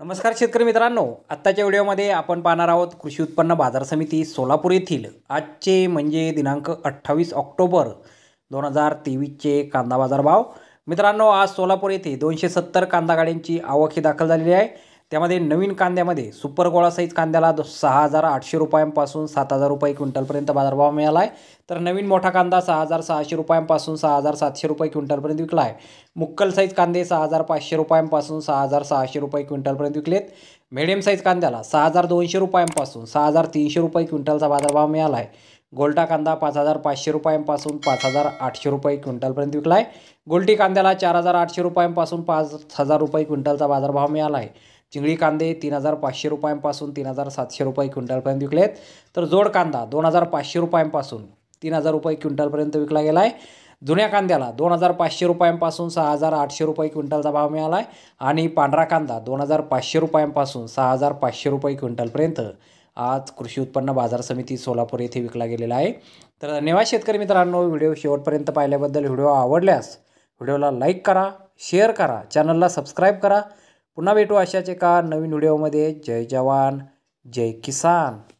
नमस्कार शेतकरी मित्रांनो आत्ताच्या व्हिडिओमध्ये आपण पाहणार आहोत कृषी उत्पन्न बाजार समिती सोलापूर येथील आजचे म्हणजे दिनांक अठ्ठावीस ऑक्टोबर दोन हजार तेवीसचे कांदा बाजार भाव मित्रांनो आज सोलापूर येथे दोनशे सत्तर कांदा गाड्यांची आवक ही दाखल झालेली आहे त्यामध्ये नवीन कांद्यामध्ये सुपर गोळा साईज कांद्याला सहा हजार आठशे रुपयांपासून सात हजार रुपये क्विंटलपर्यंत बाजारभाव मिळाला आहे तर नवीन मोठा कांदा सहा हजार सहाशे रुपयांपासून सहा हजार सातशे रुपये क्विंटलपर्यंत विकला आहे मुक्कल साईज कांदे सहा हजार पाचशे रुपयांपासून सहा हजार सहाशे रुपये क्विंटलपर्यंत विकलेत मिडियम साईज कांद्याला सहा हजार दोनशे रुपयांपासून सहा हजार तीनशे रुपये क्विंटलचा बाजारभाव मिळाला आहे गोल्टा कांदा पाच हजार पाचशे रुपयांपासून पाच हजार आठशे रुपये क्विंटलपर्यंत विकला आहे गोलटी कांद्याला चार हजार आठशे रुपयांपासून पाच हजार रुपये क्विंटलचा बाजारभाव मिळाला आहे चिंगळी कांदे तीन हजार पाचशे रुपयांपासून तीन हजार सातशे रुपये क्विंटलपर्यंत विकले आहेत तर जोड कांदा दोन हजार पाचशे रुपयांपासून तीन हजार रुपये क्विंटलपर्यंत विकला गेला आहे जुन्या कांद्याला दोन हजार पाचशे रुपयांपासून सहा हजार आठशे रुपये क्विंटलचा भाव मिळाला आहे आणि पांढरा कांदा दोन हजार पाचशे रुपयांपासून सहा हजार पाचशे रुपये क्विंटलपर्यंत आज कृषी उत्पन्न बाजार समिती सोलापूर येथे विकला गेलेला आहे तर धन्यवाद शेतकरी मित्रांनो व्हिडिओ शेवटपर्यंत पाहिल्याबद्दल व्हिडिओ आवडल्यास व्हिडिओला लाईक करा शेअर करा चॅनलला सबस्क्राईब करा पुन्हा भेटू अशाच एका नवीन व्हिडिओमध्ये जय जवान जय किसान